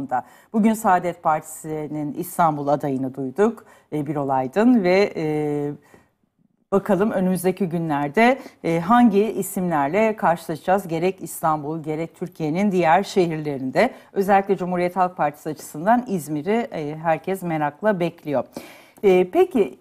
anlamında. Bugün Saadet Partisi'nin İstanbul adayını duyduk e, bir olaydın ve e, bakalım önümüzdeki günlerde e, hangi isimlerle karşılaşacağız gerek İstanbul gerek Türkiye'nin diğer şehirlerinde. Özellikle Cumhuriyet Halk Partisi açısından İzmir'i e, herkes merakla bekliyor. E, peki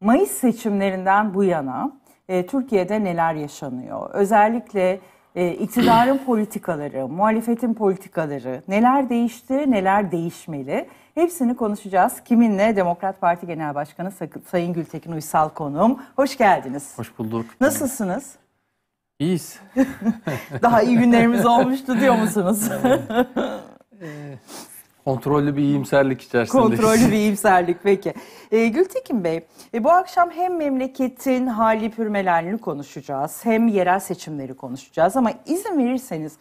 Mayıs seçimlerinden bu yana e, Türkiye'de neler yaşanıyor? Özellikle e, iktidarın politikaları, muhalefetin politikaları, neler değişti, neler değişmeli hepsini konuşacağız. Kiminle? Demokrat Parti Genel Başkanı Sayın Gültekin Uysal konuğum. Hoş geldiniz. Hoş bulduk. Nasılsınız? İyiyiz. Daha iyi günlerimiz olmuştu diyor musunuz? Kontrollü bir iyimserlik içerisinde. Kontrollü bir iyimserlik peki. E, Gültekin Bey, e, bu akşam hem memleketin hali pürmelenli konuşacağız hem yerel seçimleri konuşacağız ama izin verirseniz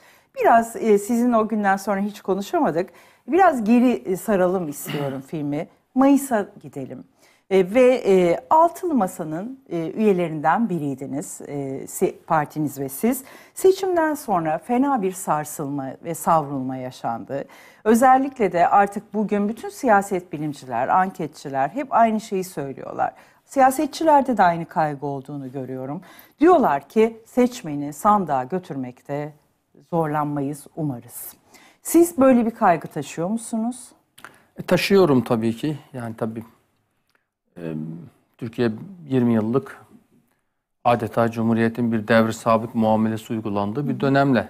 biraz e, sizin o günden sonra hiç konuşamadık. Biraz geri e, saralım istiyorum filmi. Mayıs'a gidelim. E, ve e, Altılı Masa'nın e, üyelerinden biriydiniz, e, si, partiniz ve siz. Seçimden sonra fena bir sarsılma ve savrulma yaşandı. Özellikle de artık bugün bütün siyaset bilimciler, anketçiler hep aynı şeyi söylüyorlar. Siyasetçilerde de aynı kaygı olduğunu görüyorum. Diyorlar ki seçmeni sandığa götürmekte zorlanmayız umarız. Siz böyle bir kaygı taşıyor musunuz? E, taşıyorum tabii ki. Yani tabii e, Türkiye 20 yıllık adeta Cumhuriyet'in bir devri sabit muamelesi uygulandığı bir dönemle,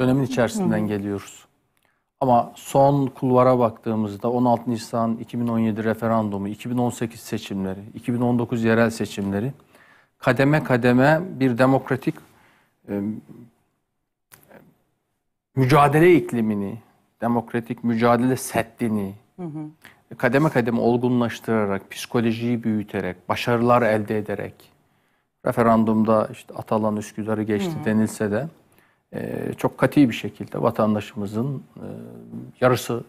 dönemin içerisinden geliyoruz. Ama son kulvara baktığımızda 16 Nisan 2017 referandumu, 2018 seçimleri, 2019 yerel seçimleri kademe kademe bir demokratik e, mücadele iklimini, demokratik mücadele seddini hı hı. E, kademe kademe olgunlaştırarak, psikolojiyi büyüterek, başarılar elde ederek referandumda işte Atalan Üsküdar'ı geçti hı hı. denilse de ee, çok katı bir şekilde vatandaşımızın e, yarısı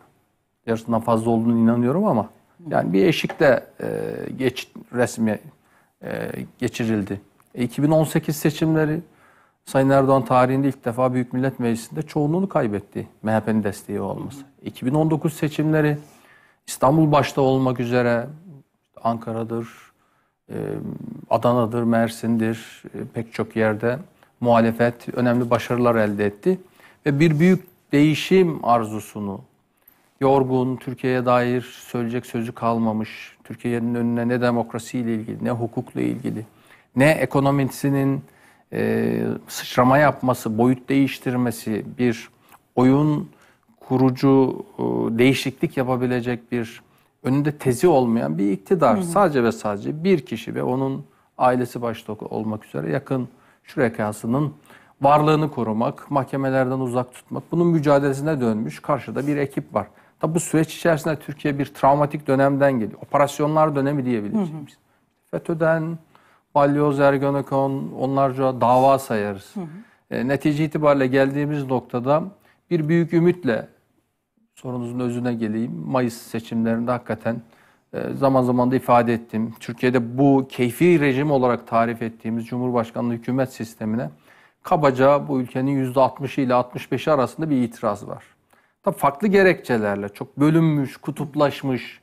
yarısından fazla olduğunu inanıyorum ama yani bir eşikle e, geç resmi e, geçirildi. 2018 seçimleri Sayın Erdoğan tarihinde ilk defa Büyük Millet Meclisi'nde çoğunluğunu kaybetti MHP'nin desteği olması. 2019 seçimleri İstanbul başta olmak üzere Ankara'dır, Adana'dır, Mersin'dir pek çok yerde muhalefet önemli başarılar elde etti. Ve bir büyük değişim arzusunu, yorgun, Türkiye'ye dair söyleyecek sözü kalmamış, Türkiye'nin önüne ne demokrasiyle ilgili, ne hukukla ilgili, ne ekonomisinin e, sıçrama yapması, boyut değiştirmesi, bir oyun kurucu e, değişiklik yapabilecek bir önünde tezi olmayan bir iktidar. Hı Sadece ve sadece bir kişi ve onun ailesi başta olmak üzere yakın şürekasının varlığını korumak, mahkemelerden uzak tutmak. Bunun mücadelesine dönmüş karşıda bir ekip var. Tabi bu süreç içerisinde Türkiye bir travmatik dönemden geliyor. Operasyonlar dönemi diyebileceğimiz. FETÖ'den, Balyoz, Ergenekon, onlarca dava sayarız. Hı hı. E, netice itibariyle geldiğimiz noktada bir büyük ümitle sorunuzun özüne geleyim. Mayıs seçimlerinde hakikaten ee, zaman zaman da ifade ettim. Türkiye'de bu keyfi rejim olarak tarif ettiğimiz Cumhurbaşkanlığı hükümet sistemine kabaca bu ülkenin %60 ile 65'i arasında bir itiraz var. Tabi farklı gerekçelerle çok bölünmüş, kutuplaşmış,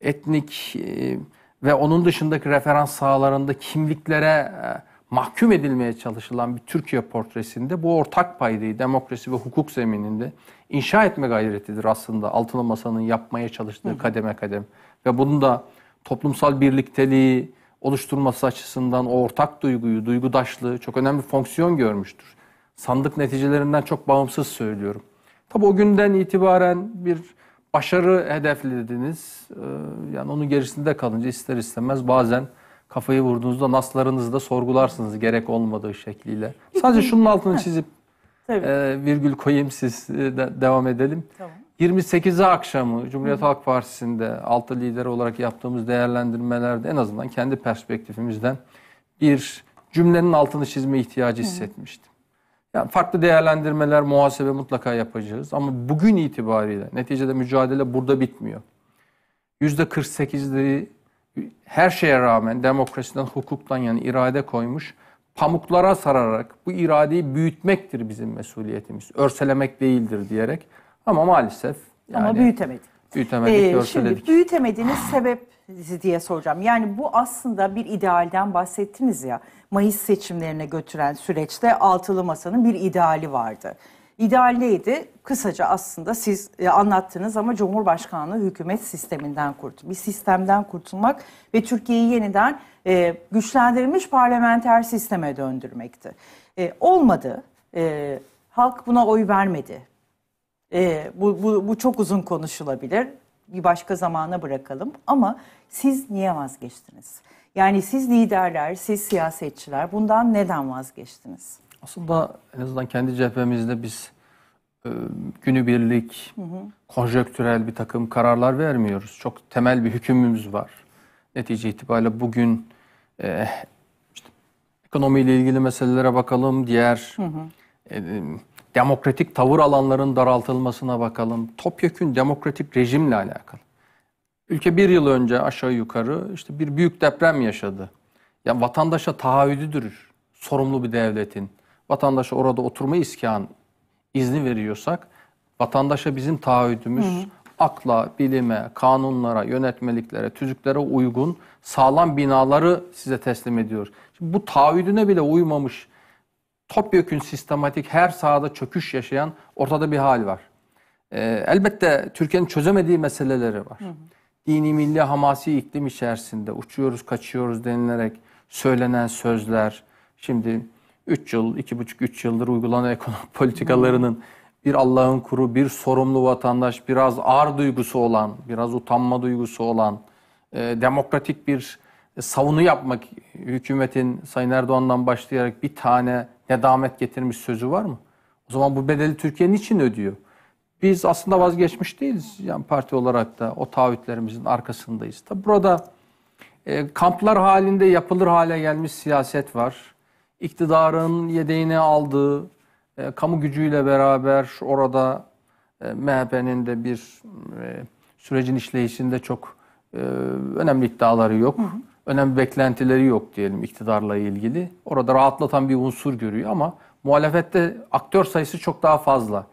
etnik e, ve onun dışındaki referans sahalarında kimliklere e, mahkum edilmeye çalışılan bir Türkiye portresinde bu ortak paydayı demokrasi ve hukuk zemininde inşa etme gayretidir aslında altılı masanın yapmaya çalıştığı kademe kademe ve bunu da toplumsal birlikteliği oluşturması açısından o ortak duyguyu, duygudaşlığı çok önemli bir fonksiyon görmüştür. Sandık neticelerinden çok bağımsız söylüyorum. Tabi o günden itibaren bir başarı hedeflediniz. Ee, yani onun gerisinde kalınca ister istemez bazen kafayı vurduğunuzda naslarınızı da sorgularsınız gerek olmadığı şekliyle. Sadece şunun altını çizip e, virgül koyayım siz e, de, devam edelim. Tamam. 28'i akşamı Cumhuriyet Halk Partisi'nde altı lider olarak yaptığımız değerlendirmelerde en azından kendi perspektifimizden bir cümlenin altını çizme ihtiyacı hissetmiştim. Yani farklı değerlendirmeler, muhasebe mutlaka yapacağız ama bugün itibariyle neticede mücadele burada bitmiyor. %48'leri her şeye rağmen demokrasiden, hukuktan yani irade koymuş pamuklara sararak bu iradeyi büyütmektir bizim mesuliyetimiz. Örselemek değildir diyerek ama maalesef. Yani Ama büyütemedik. Büyütemedik, ee, görseledik. Şimdi büyütemediğiniz sebep diye soracağım. Yani bu aslında bir idealden bahsettiniz ya. Mayıs seçimlerine götüren süreçte altılı masanın bir ideali vardı. İdeal neydi? Kısaca aslında siz e, anlattınız ama Cumhurbaşkanlığı hükümet sisteminden kurt, bir sistemden kurtulmak ve Türkiye'yi yeniden e, güçlendirilmiş parlamenter sisteme döndürmekti. E, olmadı. E, halk buna oy vermedi. E, bu, bu, bu çok uzun konuşulabilir. Bir başka zamana bırakalım. Ama siz niye vazgeçtiniz? Yani siz liderler, siz siyasetçiler bundan neden vazgeçtiniz? Aslında en azından kendi cephemizde biz e, günübirlik, hı hı. konjöktürel bir takım kararlar vermiyoruz. Çok temel bir hükümümüz var. Netice itibariyle bugün e, işte, ekonomiyle ilgili meselelere bakalım, diğer hı hı. E, demokratik tavır alanların daraltılmasına bakalım. Topyekün demokratik rejimle alakalı. Ülke bir yıl önce aşağı yukarı işte bir büyük deprem yaşadı. Yani vatandaşa taahhüdüdür sorumlu bir devletin. Vatandaşa orada oturma iskan izni veriyorsak vatandaşa bizim taahhüdümüz hı akla, bilime, kanunlara, yönetmeliklere, tüzüklere uygun sağlam binaları size teslim ediyor. Şimdi bu taahhüdüne bile uymamış topyekün sistematik her sahada çöküş yaşayan ortada bir hal var. Ee, elbette Türkiye'nin çözemediği meseleleri var. Hı hı. Dini milli hamasi iklim içerisinde uçuyoruz kaçıyoruz denilerek söylenen sözler. Şimdi 3 yıl, 2,5-3 yıldır uygulanan ekonomik politikalarının bir Allah'ın kuru, bir sorumlu vatandaş, biraz ağır duygusu olan, biraz utanma duygusu olan, e, demokratik bir e, savunu yapmak hükümetin Sayın Erdoğan'dan başlayarak bir tane ne damet getirmiş sözü var mı? O zaman bu bedeli Türkiye niçin ödüyor? Biz aslında vazgeçmiş değiliz. Yani parti olarak da o taahhütlerimizin arkasındayız. Tabi burada e, kamplar halinde yapılır hale gelmiş siyaset var. İktidarın yedeğini aldığı, e, kamu gücüyle beraber orada e, MHP'nin de bir e, sürecin işleyişinde çok e, önemli iddiaları yok. Hı hı önemli beklentileri yok diyelim iktidarla ilgili. Orada rahatlatan bir unsur görüyor ama muhalefette aktör sayısı çok daha fazla.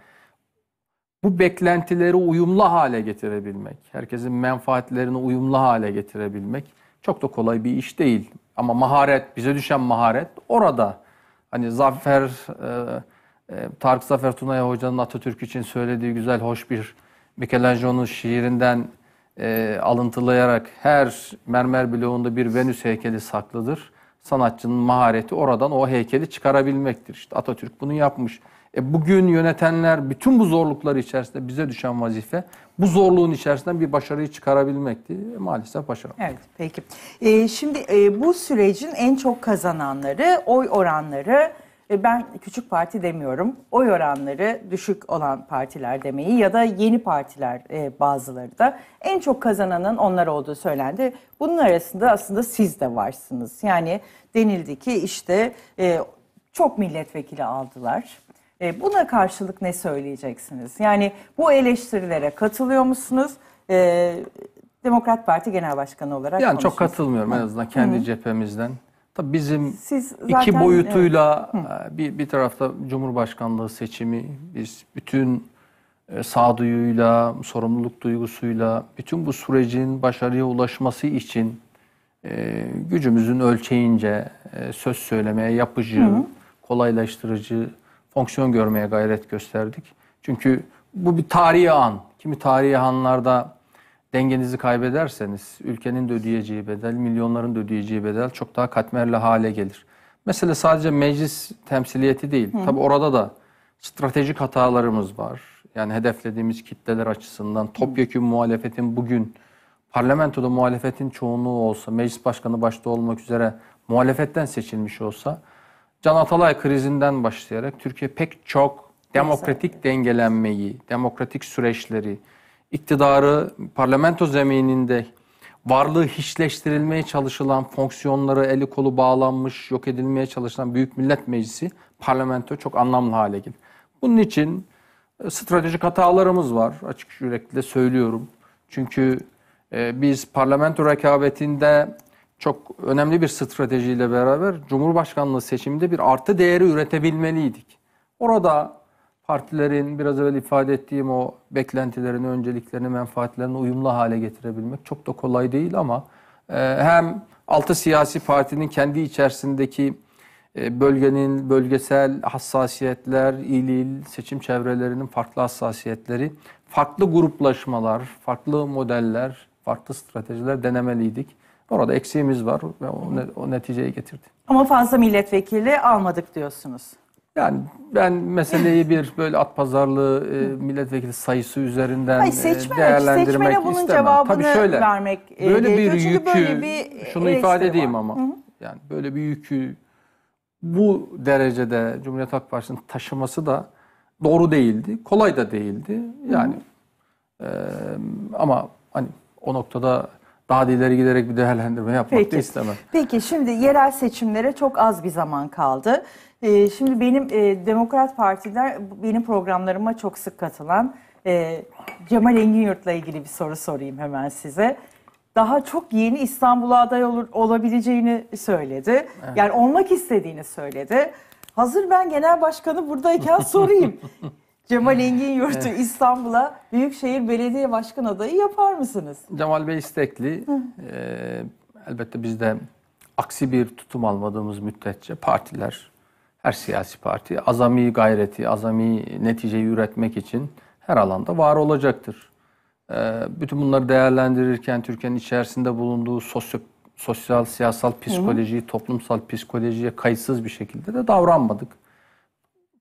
Bu beklentileri uyumlu hale getirebilmek, herkesin menfaatlerini uyumlu hale getirebilmek çok da kolay bir iş değil. Ama maharet, bize düşen maharet orada. Hani Zafer, e, e, Tarık Zafer Tunay Hoca'nın Atatürk için söylediği güzel, hoş bir Michelangelo'nun şiirinden e, alıntılayarak her mermer bloğunda bir Venüs heykeli saklıdır. Sanatçının mahareti oradan o heykeli çıkarabilmektir. İşte Atatürk bunu yapmış. E bugün yönetenler bütün bu zorluklar içerisinde bize düşen vazife bu zorluğun içerisinden bir başarıyı çıkarabilmekti. E maalesef başaramadık. Evet peki. E, şimdi e, bu sürecin en çok kazananları oy oranları e, ben küçük parti demiyorum. Oy oranları düşük olan partiler demeyi ya da yeni partiler e, bazıları da en çok kazananın onlar olduğu söylendi. Bunun arasında aslında siz de varsınız. Yani denildi ki işte e, çok milletvekili aldılar. buna karşılık ne söyleyeceksiniz? Yani bu eleştirilere katılıyor musunuz? Demokrat Parti Genel Başkanı olarak Yani çok katılmıyorum en azından kendi Hı-hı. cephemizden. Tabii bizim Siz zaten, iki boyutuyla evet. E, bir, bir tarafta Cumhurbaşkanlığı seçimi, biz bütün e, sağduyuyla, sorumluluk duygusuyla, bütün bu sürecin başarıya ulaşması için e, gücümüzün ölçeğince söz söylemeye yapıcı, hı hı. kolaylaştırıcı fonksiyon görmeye gayret gösterdik. Çünkü bu bir tarihi an. Kimi tarihi anlarda dengenizi kaybederseniz ülkenin de ödeyeceği bedel, milyonların da ödeyeceği bedel çok daha katmerli hale gelir. Mesela sadece meclis temsiliyeti değil. tabi orada da stratejik hatalarımız var. Yani hedeflediğimiz kitleler açısından topyekun muhalefetin bugün parlamentoda muhalefetin çoğunluğu olsa, meclis başkanı başta olmak üzere muhalefetten seçilmiş olsa Can Atalay krizinden başlayarak Türkiye pek çok demokratik dengelenmeyi, demokratik süreçleri, iktidarı parlamento zemininde varlığı hiçleştirilmeye çalışılan fonksiyonları eli kolu bağlanmış, yok edilmeye çalışılan Büyük Millet Meclisi parlamento çok anlamlı hale gelir. Bunun için e, stratejik hatalarımız var açık yürekle söylüyorum. Çünkü e, biz parlamento rekabetinde çok önemli bir stratejiyle beraber Cumhurbaşkanlığı seçiminde bir artı değeri üretebilmeliydik. Orada partilerin biraz evvel ifade ettiğim o beklentilerini, önceliklerini, menfaatlerini uyumlu hale getirebilmek çok da kolay değil ama e, hem altı siyasi partinin kendi içerisindeki e, bölgenin bölgesel hassasiyetler, il il seçim çevrelerinin farklı hassasiyetleri, farklı gruplaşmalar, farklı modeller, farklı stratejiler denemeliydik. Orada eksiğimiz var ve o, o neticeyi getirdi. Ama fazla milletvekili almadık diyorsunuz. Yani ben meseleyi bir böyle at pazarlığı e, milletvekili sayısı üzerinden Hayır, e, seçmenek, değerlendirmek seçmene bunun istemem. cevabını Tabii şöyle, vermek e, böyle gerekiyor. bir Çünkü yükü, böyle bir şunu ifade var. edeyim ama Hı-hı. yani böyle bir yükü bu derecede Cumhuriyet Halk Partisi'nin taşıması da doğru değildi, kolay da değildi. Yani e, ama hani o noktada daha ileri giderek bir değerlendirme yapmak Peki. da istemem. Peki şimdi yerel seçimlere çok az bir zaman kaldı. E, şimdi benim e, Demokrat Partiler benim programlarıma çok sık katılan e, Cemal Enginyurt'la ilgili bir soru sorayım hemen size. Daha çok yeni İstanbul'a aday olur, olabileceğini söyledi. Evet. Yani olmak istediğini söyledi. Hazır ben genel başkanı buradayken sorayım. Cemal Engin Yurt'u evet. İstanbul'a Büyükşehir Belediye Başkan adayı yapar mısınız? Cemal Bey istekli. ee, elbette biz de aksi bir tutum almadığımız müddetçe partiler her siyasi parti azami gayreti, azami neticeyi üretmek için her alanda var olacaktır. Ee, bütün bunları değerlendirirken Türkiye'nin içerisinde bulunduğu sosyo, sosyal, siyasal psikolojiyi, toplumsal psikolojiye kayıtsız bir şekilde de davranmadık.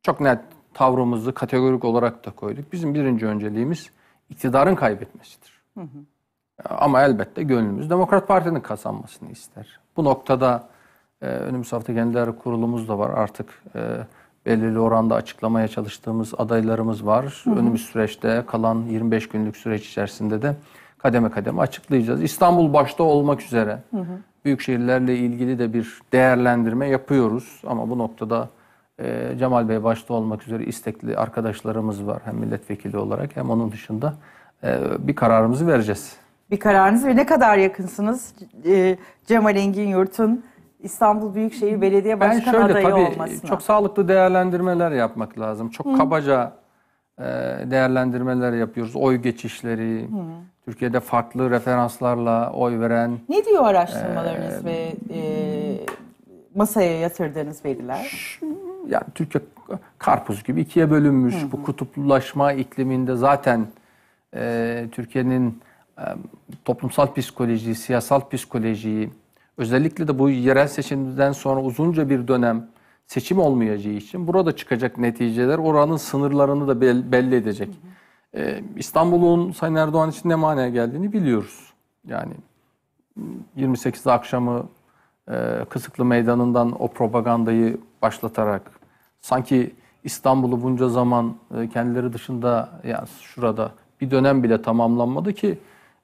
Çok net tavrımızı kategorik olarak da koyduk. Bizim birinci önceliğimiz iktidarın kaybetmesidir. Hı hı. Ama elbette gönlümüz Demokrat Parti'nin kazanmasını ister. Bu noktada e, önümüz hafta kendileri kurulumuz da var. Artık e, belirli oranda açıklamaya çalıştığımız adaylarımız var. Hı hı. Önümüz süreçte kalan 25 günlük süreç içerisinde de kademe kademe açıklayacağız. İstanbul başta olmak üzere hı hı. büyük şehirlerle ilgili de bir değerlendirme yapıyoruz. Ama bu noktada e, Cemal Bey başta olmak üzere istekli arkadaşlarımız var. Hem milletvekili olarak hem onun dışında e, bir kararımızı vereceğiz. Bir kararınız ve ne kadar yakınsınız e, Cemal Engin Yurt'un İstanbul Büyükşehir Belediye Başkan ben şöyle, adayı tabii, olmasına. Çok sağlıklı değerlendirmeler yapmak lazım. Çok Hı. kabaca e, değerlendirmeler yapıyoruz. Oy geçişleri, Hı. Türkiye'de farklı referanslarla oy veren. Ne diyor araştırmalarınız e, ve e, masaya yatırdığınız veriler? Yani Türkiye karpuz gibi ikiye bölünmüş. Hı Bu kutuplaşma ikliminde zaten e, Türkiye'nin e, toplumsal psikolojiyi, siyasal psikolojiyi, Özellikle de bu yerel seçimden sonra uzunca bir dönem seçim olmayacağı için burada çıkacak neticeler oranın sınırlarını da belli edecek. Ee, İstanbul'un Sayın Erdoğan için ne manaya geldiğini biliyoruz. Yani 28 ıı, akşamı e, Kısıklı Meydanı'ndan o propagandayı başlatarak sanki İstanbul'u bunca zaman e, kendileri dışında yani şurada bir dönem bile tamamlanmadı ki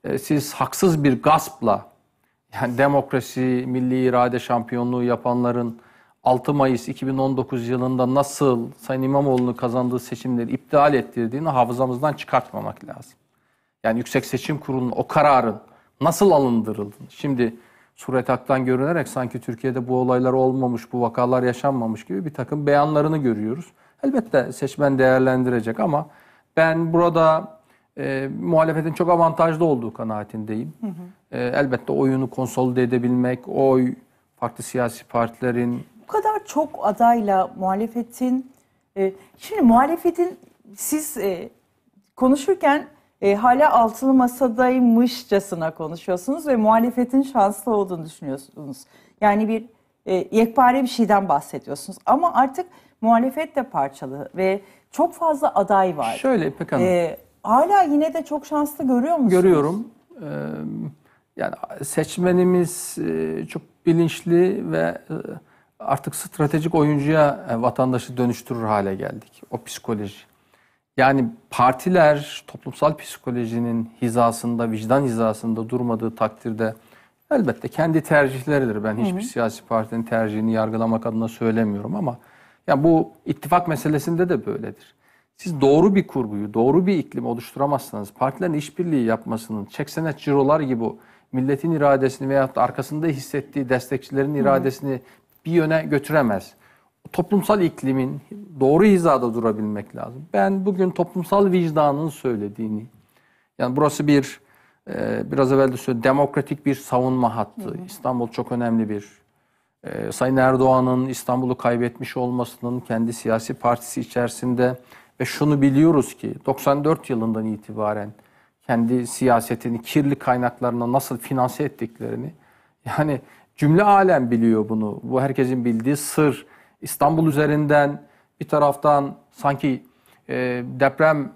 e, siz haksız bir gaspla yani demokrasi, milli irade şampiyonluğu yapanların 6 Mayıs 2019 yılında nasıl Sayın İmamoğlu'nun kazandığı seçimleri iptal ettirdiğini hafızamızdan çıkartmamak lazım. Yani Yüksek Seçim Kurulu'nun o kararın nasıl alındırıldığını. Şimdi suret haktan görünerek sanki Türkiye'de bu olaylar olmamış, bu vakalar yaşanmamış gibi bir takım beyanlarını görüyoruz. Elbette seçmen değerlendirecek ama ben burada e, muhalefetin çok avantajlı olduğu kanaatindeyim. Hı hı e, elbette oyunu konsolide edebilmek, oy farklı siyasi partilerin bu kadar çok adayla muhalefetin e, ee, şimdi muhalefetin siz e, konuşurken e, hala altılı masadaymışçasına konuşuyorsunuz ve muhalefetin şanslı olduğunu düşünüyorsunuz. Yani bir e, yekpare bir şeyden bahsediyorsunuz ama artık muhalefet de parçalı ve çok fazla aday var. Şöyle İpek Hanım. E, hala yine de çok şanslı görüyor musunuz? Görüyorum. Ee, yani seçmenimiz e, çok bilinçli ve e, artık stratejik oyuncuya e, vatandaşı dönüştürür hale geldik. O psikoloji. Yani partiler toplumsal psikolojinin hizasında, vicdan hizasında durmadığı takdirde elbette kendi tercihleridir. Ben hiçbir Hı. siyasi partinin tercihini yargılamak adına söylemiyorum ama yani bu ittifak meselesinde de böyledir. Siz doğru bir kurguyu, doğru bir iklim oluşturamazsanız partilerin işbirliği yapmasının çeksene cirolar gibi milletin iradesini veyahut da arkasında hissettiği destekçilerin iradesini bir yöne götüremez. Toplumsal iklimin doğru hizada durabilmek lazım. Ben bugün toplumsal vicdanın söylediğini, yani burası bir e, biraz evvel de söyledim demokratik bir savunma hattı. Hı İstanbul çok önemli bir. E, Sayın Erdoğan'ın İstanbul'u kaybetmiş olmasının kendi siyasi partisi içerisinde ve şunu biliyoruz ki 94 yılından itibaren kendi siyasetini, kirli kaynaklarına nasıl finanse ettiklerini. Yani cümle alem biliyor bunu. Bu herkesin bildiği sır. İstanbul üzerinden bir taraftan sanki e, deprem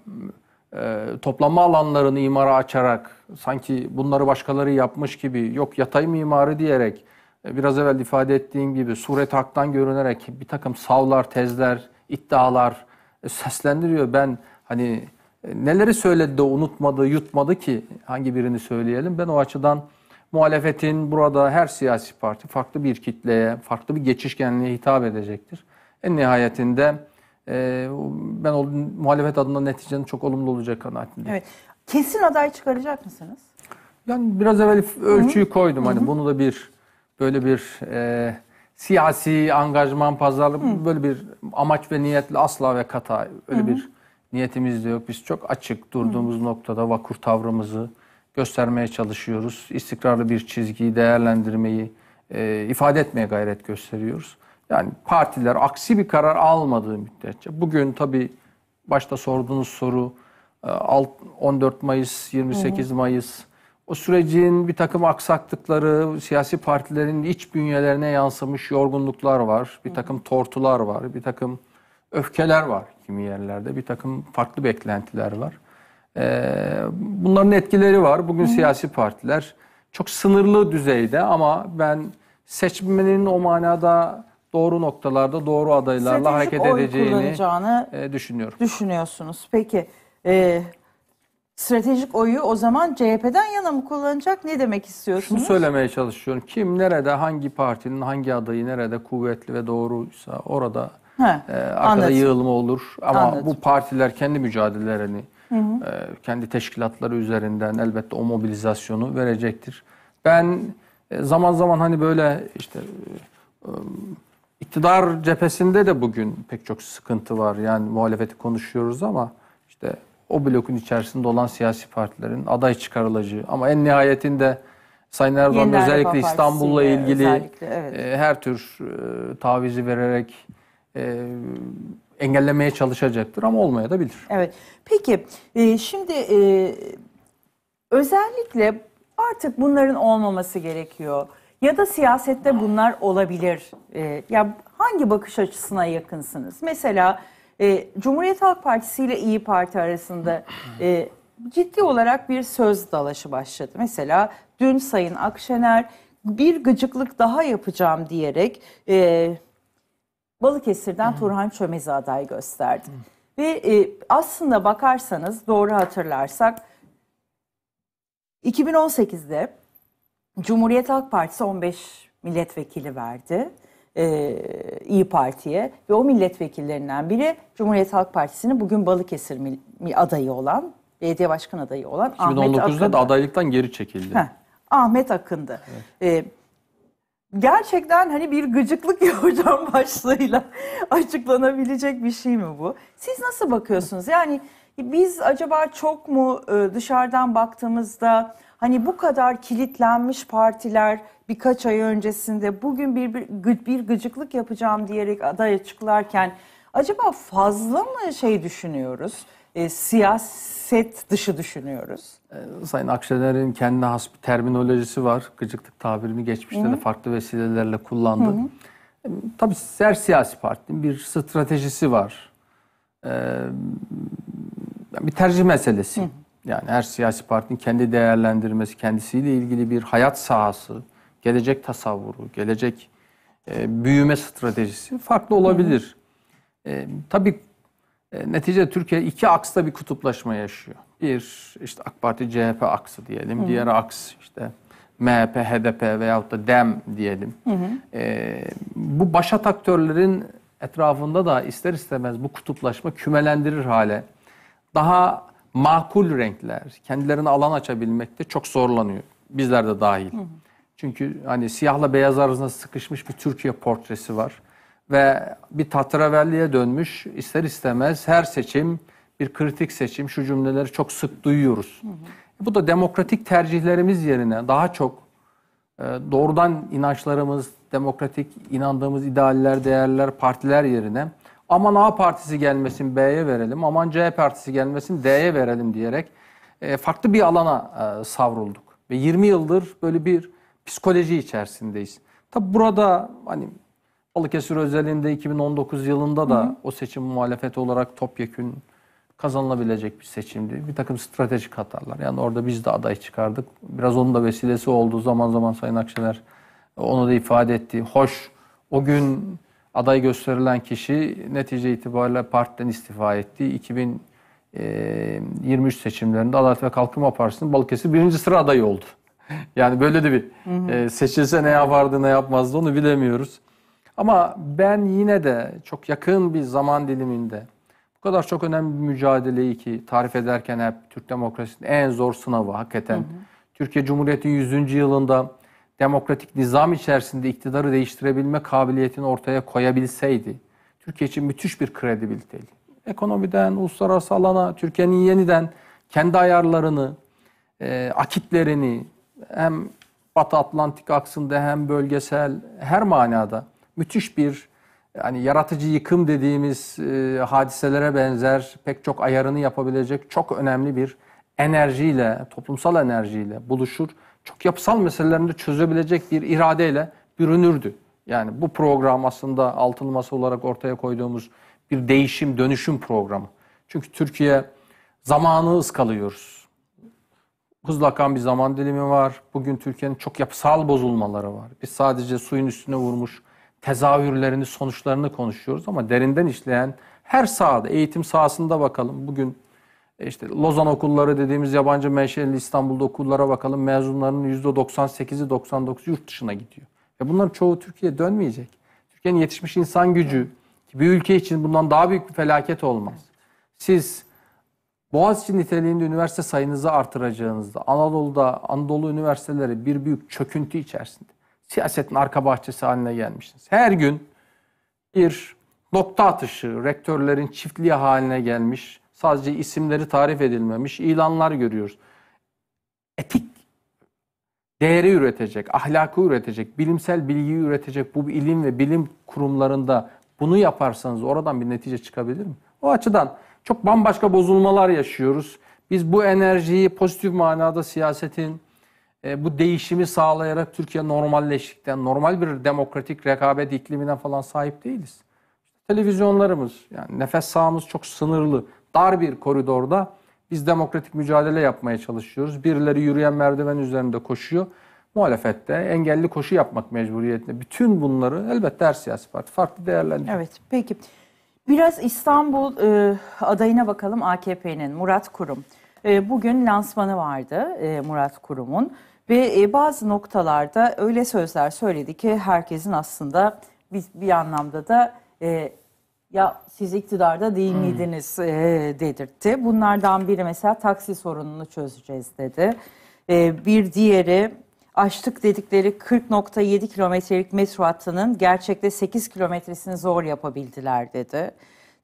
e, toplanma alanlarını imara açarak sanki bunları başkaları yapmış gibi yok yatay mimarı diyerek e, biraz evvel ifade ettiğim gibi suret haktan görünerek bir takım savlar, tezler, iddialar e, seslendiriyor. Ben hani e, neleri söyledi de unutmadı, yutmadı ki hangi birini söyleyelim. Ben o açıdan muhalefetin burada her siyasi parti farklı bir kitleye, farklı bir geçişkenliğe hitap edecektir. En nihayetinde e, ben o, muhalefet adına neticenin çok olumlu olacak kanaatindeyim. Evet. Kesin aday çıkaracak mısınız? Yani biraz evvel ölçüyü Hı-hı. koydum. Hani Hı-hı. bunu da bir böyle bir e, siyasi angajman pazarlık Hı-hı. böyle bir amaç ve niyetle asla ve kata öyle Hı-hı. bir niyetimiz de yok. Biz çok açık durduğumuz Hı. noktada vakur tavrımızı göstermeye çalışıyoruz. İstikrarlı bir çizgiyi değerlendirmeyi e, ifade etmeye gayret gösteriyoruz. Yani partiler aksi bir karar almadığı müddetçe bugün tabii başta sorduğunuz soru 14 e, Mayıs, 28 hı Mayıs o sürecin bir takım aksaklıkları, siyasi partilerin iç bünyelerine yansımış yorgunluklar var, bir takım tortular var, bir takım öfkeler var kimi yerlerde bir takım farklı beklentiler var. Ee, bunların etkileri var. Bugün Hı. siyasi partiler çok sınırlı düzeyde ama ben seçmenin o manada doğru noktalarda doğru adaylarla Stratejik hareket edeceğini e, düşünüyorum. Düşünüyorsunuz. Peki e, stratejik oyu o zaman CHP'den yana mı kullanacak? Ne demek istiyorsunuz? Şunu söylemeye çalışıyorum. Kim nerede hangi partinin hangi adayı nerede kuvvetli ve doğruysa orada Ha, ee, arkada anladım. yığılma olur. Ama anladım. bu partiler kendi mücadelelerini, hani, e, kendi teşkilatları üzerinden elbette o mobilizasyonu verecektir. Ben e, zaman zaman hani böyle işte e, iktidar cephesinde de bugün pek çok sıkıntı var. Yani muhalefeti konuşuyoruz ama işte o blokun içerisinde olan siyasi partilerin aday çıkarılacağı ama en nihayetinde Sayın Erdoğan özellikle İstanbul'la ilgili özellikle, evet. her tür tavizi vererek e, engellemeye çalışacaktır ama olmaya da bilir. Evet. Peki e, şimdi e, özellikle artık bunların olmaması gerekiyor. Ya da siyasette bunlar olabilir. E, ya hangi bakış açısına yakınsınız? Mesela e, Cumhuriyet Halk Partisi ile İyi Parti arasında e, ciddi olarak bir söz dalaşı başladı. Mesela dün Sayın Akşener bir gıcıklık daha yapacağım diyerek e, Balıkesir'den Turhan Çömez'i aday gösterdi. Ve e, aslında bakarsanız doğru hatırlarsak 2018'de Cumhuriyet Halk Partisi 15 milletvekili verdi e, İyi Parti'ye ve o milletvekillerinden biri Cumhuriyet Halk Partisi'nin bugün Balıkesir mi- adayı olan, belediye başkan adayı olan Ahmet 2019'da da adaylıktan geri çekildi. Heh, Ahmet Akın'dı. E, gerçekten hani bir gıcıklık yoracağım başlığıyla açıklanabilecek bir şey mi bu? Siz nasıl bakıyorsunuz? Yani biz acaba çok mu e, dışarıdan baktığımızda hani bu kadar kilitlenmiş partiler birkaç ay öncesinde bugün bir, bir, bir gıcıklık yapacağım diyerek aday açıklarken acaba fazla mı şey düşünüyoruz? e, siyaset dışı düşünüyoruz. E, Sayın Akşener'in kendine has bir terminolojisi var. Gıcıklık tabirini geçmişte Hı-hı. de farklı vesilelerle kullandı. hı e, Tabii her siyasi partinin bir stratejisi var. Ee, bir tercih meselesi. Hı. Yani her siyasi partinin kendi değerlendirmesi, kendisiyle ilgili bir hayat sahası, gelecek tasavvuru, gelecek e, büyüme stratejisi farklı olabilir. Hı. E, tabii e, neticede Türkiye iki aksta bir kutuplaşma yaşıyor. Bir işte AK Parti CHP aksı diyelim. Hı. Diğer aks işte MHP, HDP veyahut da DEM diyelim. Hı hı. E, bu başat aktörlerin etrafında da ister istemez bu kutuplaşma kümelendirir hale. Daha makul renkler kendilerine alan açabilmekte çok zorlanıyor. Bizler de dahil. Hı hı. Çünkü hani siyahla beyaz arasında sıkışmış bir Türkiye portresi var ve bir tatravelliye dönmüş ister istemez her seçim bir kritik seçim şu cümleleri çok sık duyuyoruz. Hı hı. Bu da demokratik tercihlerimiz yerine daha çok e, doğrudan inançlarımız, demokratik inandığımız idealler, değerler, partiler yerine aman A partisi gelmesin B'ye verelim, aman C partisi gelmesin D'ye verelim diyerek e, farklı bir alana e, savrulduk. Ve 20 yıldır böyle bir psikoloji içerisindeyiz. Tabi burada hani Balıkesir özelinde 2019 yılında da hı hı. o seçim muhalefeti olarak topyekün kazanılabilecek bir seçimdi. Bir takım stratejik hatalar. Yani orada biz de aday çıkardık. Biraz onun da vesilesi oldu. Zaman zaman Sayın Akşener onu da ifade etti. Hoş o gün aday gösterilen kişi netice itibariyle partiden istifa etti. 2023 seçimlerinde Adalet ve Kalkınma Partisi'nin Balıkesir birinci sıra adayı oldu. Yani böyle de bir hı hı. seçilse ne yapardı ne yapmazdı onu bilemiyoruz. Ama ben yine de çok yakın bir zaman diliminde bu kadar çok önemli bir mücadeleyi ki tarif ederken hep Türk demokrasinin en zor sınavı hakikaten. Hı hı. Türkiye Cumhuriyeti 100. yılında demokratik nizam içerisinde iktidarı değiştirebilme kabiliyetini ortaya koyabilseydi Türkiye için müthiş bir kredibiliteydi. Ekonomiden, uluslararası alana Türkiye'nin yeniden kendi ayarlarını, e, akitlerini hem Batı Atlantik aksında hem bölgesel her manada müthiş bir yani yaratıcı yıkım dediğimiz e, hadiselere benzer pek çok ayarını yapabilecek çok önemli bir enerjiyle, toplumsal enerjiyle buluşur. Çok yapısal meselelerini de çözebilecek bir iradeyle bürünürdü. Yani bu program aslında altılı masa olarak ortaya koyduğumuz bir değişim, dönüşüm programı. Çünkü Türkiye zamanı ıskalıyoruz. Hızla akan bir zaman dilimi var. Bugün Türkiye'nin çok yapısal bozulmaları var. Biz sadece suyun üstüne vurmuş tezahürlerini, sonuçlarını konuşuyoruz ama derinden işleyen her sahada, eğitim sahasında bakalım. Bugün e, işte Lozan okulları dediğimiz yabancı menşeli İstanbul'da okullara bakalım. Mezunlarının %98'i 99 yurt dışına gidiyor. Ve bunların çoğu Türkiye'ye dönmeyecek. Türkiye'nin yetişmiş insan gücü ki bir ülke için bundan daha büyük bir felaket olmaz. Siz Boğaziçi niteliğinde üniversite sayınızı artıracağınızda Anadolu'da Anadolu üniversiteleri bir büyük çöküntü içerisinde siyasetin arka bahçesi haline gelmişsiniz. Her gün bir nokta atışı, rektörlerin çiftliği haline gelmiş, sadece isimleri tarif edilmemiş ilanlar görüyoruz. Etik değeri üretecek, ahlakı üretecek, bilimsel bilgiyi üretecek bu ilim ve bilim kurumlarında bunu yaparsanız oradan bir netice çıkabilir mi? O açıdan çok bambaşka bozulmalar yaşıyoruz. Biz bu enerjiyi pozitif manada siyasetin e, bu değişimi sağlayarak Türkiye normalleştikten, normal bir demokratik rekabet iklimine falan sahip değiliz. Televizyonlarımız, yani nefes sahamız çok sınırlı, dar bir koridorda biz demokratik mücadele yapmaya çalışıyoruz. Birileri yürüyen merdiven üzerinde koşuyor. Muhalefette engelli koşu yapmak mecburiyetinde. Bütün bunları elbette her siyasi parti farklı değerlendiriyor. Evet peki. Biraz İstanbul e, adayına bakalım AKP'nin Murat Kurum. E, bugün lansmanı vardı e, Murat Kurum'un. Ve e, bazı noktalarda öyle sözler söyledi ki herkesin aslında bir, bir anlamda da e, ya siz iktidarda değil hmm. miydiniz e, dedirtti. Bunlardan biri mesela taksi sorununu çözeceğiz dedi. E, bir diğeri açtık dedikleri 40.7 kilometrelik metro hattının gerçekte 8 kilometresini zor yapabildiler dedi.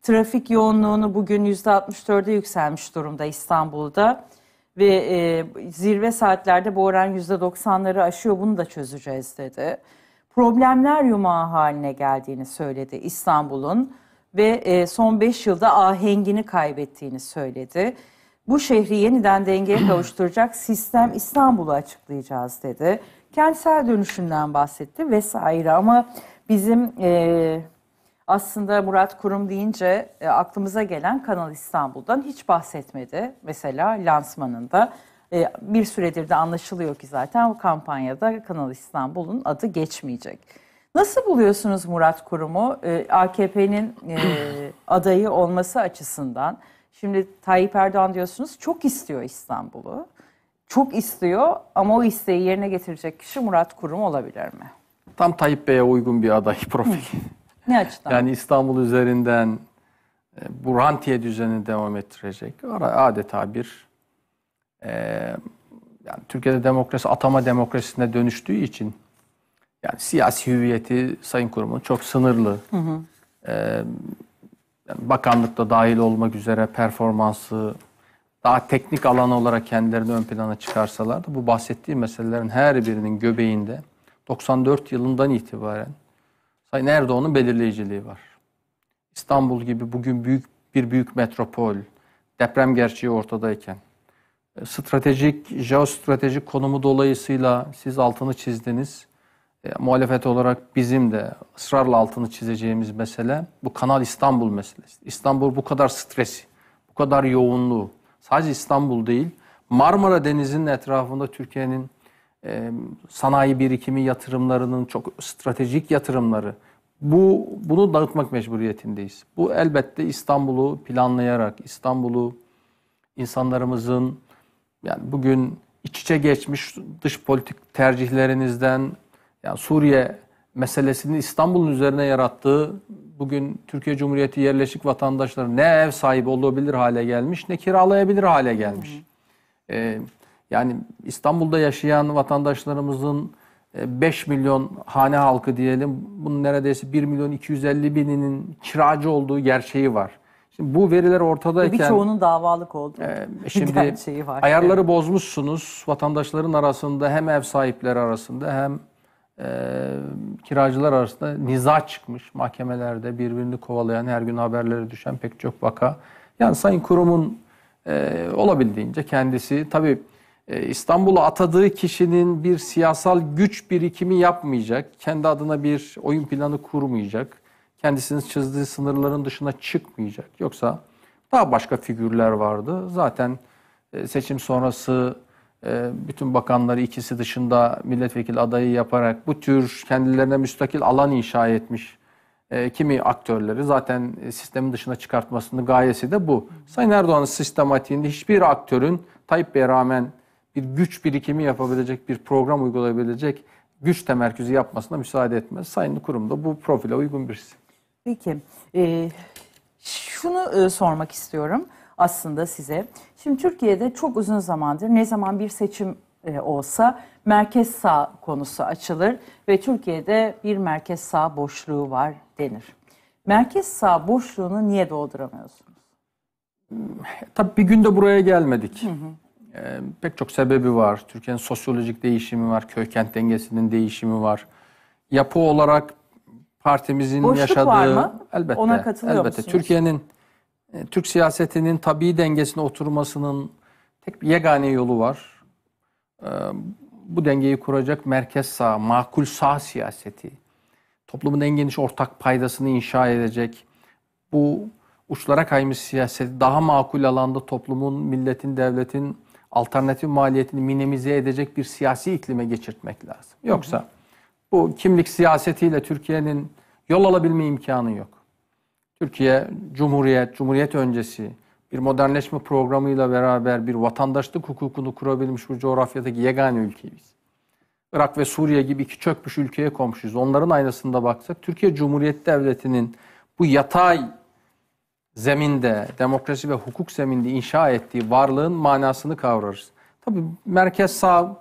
Trafik yoğunluğunu bugün %64'e yükselmiş durumda İstanbul'da ve e, zirve saatlerde bu oran %90'ları aşıyor bunu da çözeceğiz dedi. Problemler yumağı haline geldiğini söyledi İstanbul'un ve e, son 5 yılda ahengini kaybettiğini söyledi. Bu şehri yeniden dengeye kavuşturacak sistem İstanbul'u açıklayacağız dedi. Kentsel dönüşümden bahsetti vesaire ama bizim e, aslında Murat Kurum deyince e, aklımıza gelen Kanal İstanbul'dan hiç bahsetmedi. Mesela lansmanında e, bir süredir de anlaşılıyor ki zaten bu kampanyada Kanal İstanbul'un adı geçmeyecek. Nasıl buluyorsunuz Murat Kurum'u e, AKP'nin e, adayı olması açısından? Şimdi Tayyip Erdoğan diyorsunuz çok istiyor İstanbul'u. Çok istiyor ama o isteği yerine getirecek kişi Murat Kurum olabilir mi? Tam Tayyip Bey'e uygun bir aday profili. Ne açıdan? Yani İstanbul üzerinden e, bu düzeni düzenini devam ettirecek adeta bir e, yani Türkiye'de demokrasi atama demokrasisine dönüştüğü için yani siyasi hüviyeti Sayın Kurum'un çok sınırlı. Hı hı. E, yani bakanlıkta dahil olmak üzere performansı daha teknik alan olarak kendilerini ön plana çıkarsalar da bu bahsettiğim meselelerin her birinin göbeğinde 94 yılından itibaren Sayın Erdoğan'ın belirleyiciliği var. İstanbul gibi bugün büyük bir büyük metropol, deprem gerçeği ortadayken, e, stratejik, jeostratejik konumu dolayısıyla siz altını çizdiniz. E, muhalefet olarak bizim de ısrarla altını çizeceğimiz mesele bu Kanal İstanbul meselesi. İstanbul bu kadar stresi, bu kadar yoğunluğu, sadece İstanbul değil, Marmara Denizi'nin etrafında Türkiye'nin sanayi birikimi yatırımlarının çok stratejik yatırımları. Bu bunu dağıtmak mecburiyetindeyiz. Bu elbette İstanbul'u planlayarak İstanbul'u insanlarımızın yani bugün iç içe geçmiş dış politik tercihlerinizden yani Suriye meselesinin İstanbul'un üzerine yarattığı bugün Türkiye Cumhuriyeti yerleşik vatandaşları ne ev sahibi olabilir hale gelmiş ne kiralayabilir hale gelmiş. Hı hı. Ee, yani İstanbul'da yaşayan vatandaşlarımızın 5 e, milyon hane halkı diyelim, bunun neredeyse 1 milyon 250 bininin kiracı olduğu gerçeği var. Şimdi bu veriler ortadayken... Birçoğunun davalık olduğu e, şimdi var. Ayarları yani. bozmuşsunuz vatandaşların arasında hem ev sahipleri arasında hem e, kiracılar arasında niza çıkmış. Mahkemelerde birbirini kovalayan, her gün haberlere düşen pek çok vaka. Yani sayın kurumun e, olabildiğince kendisi tabii e, İstanbul'u atadığı kişinin bir siyasal güç birikimi yapmayacak, kendi adına bir oyun planı kurmayacak, kendisinin çizdiği sınırların dışına çıkmayacak. Yoksa daha başka figürler vardı. Zaten e, seçim sonrası e, bütün bakanları ikisi dışında milletvekili adayı yaparak bu tür kendilerine müstakil alan inşa etmiş kimi aktörleri zaten sistemin dışına çıkartmasının gayesi de bu. Sayın Erdoğan'ın sistematiğinde hiçbir aktörün Tayyip Bey'e rağmen bir güç birikimi yapabilecek, bir program uygulayabilecek güç temerküzü yapmasına müsaade etmez. Sayın kurumda bu profile uygun birisi. Peki. Ee, şunu e, sormak istiyorum aslında size. Şimdi Türkiye'de çok uzun zamandır ne zaman bir seçim e, olsa merkez sağ konusu açılır ve Türkiye'de bir merkez sağ boşluğu var denir. Merkez sağ boşluğunu niye dolduramıyorsunuz? Tabii bir günde buraya gelmedik. Hı hı. Ee, pek çok sebebi var. Türkiye'nin sosyolojik değişimi var, köy-kent dengesinin değişimi var. Yapı olarak partimizin Boşluk yaşadığı var mı? elbette Ona katılıyor elbette Türkiye'nin e, Türk siyasetinin tabii dengesine oturmasının tek bir yegane yolu var. Ee, bu dengeyi kuracak merkez sağ, makul sağ siyaseti, toplumun en geniş ortak paydasını inşa edecek bu uçlara kaymış siyaset daha makul alanda toplumun, milletin, devletin alternatif maliyetini minimize edecek bir siyasi iklime geçirtmek lazım. Yoksa bu kimlik siyasetiyle Türkiye'nin yol alabilme imkanı yok. Türkiye Cumhuriyet, Cumhuriyet öncesi bir modernleşme programıyla beraber bir vatandaşlık hukukunu kurabilmiş bu coğrafyadaki yegane ülkeyiz. Irak ve Suriye gibi iki çökmüş ülkeye komşuyuz. Onların aynasında baksak Türkiye Cumhuriyet Devleti'nin bu yatay zeminde, demokrasi ve hukuk zeminde inşa ettiği varlığın manasını kavrarız. Tabii merkez sağ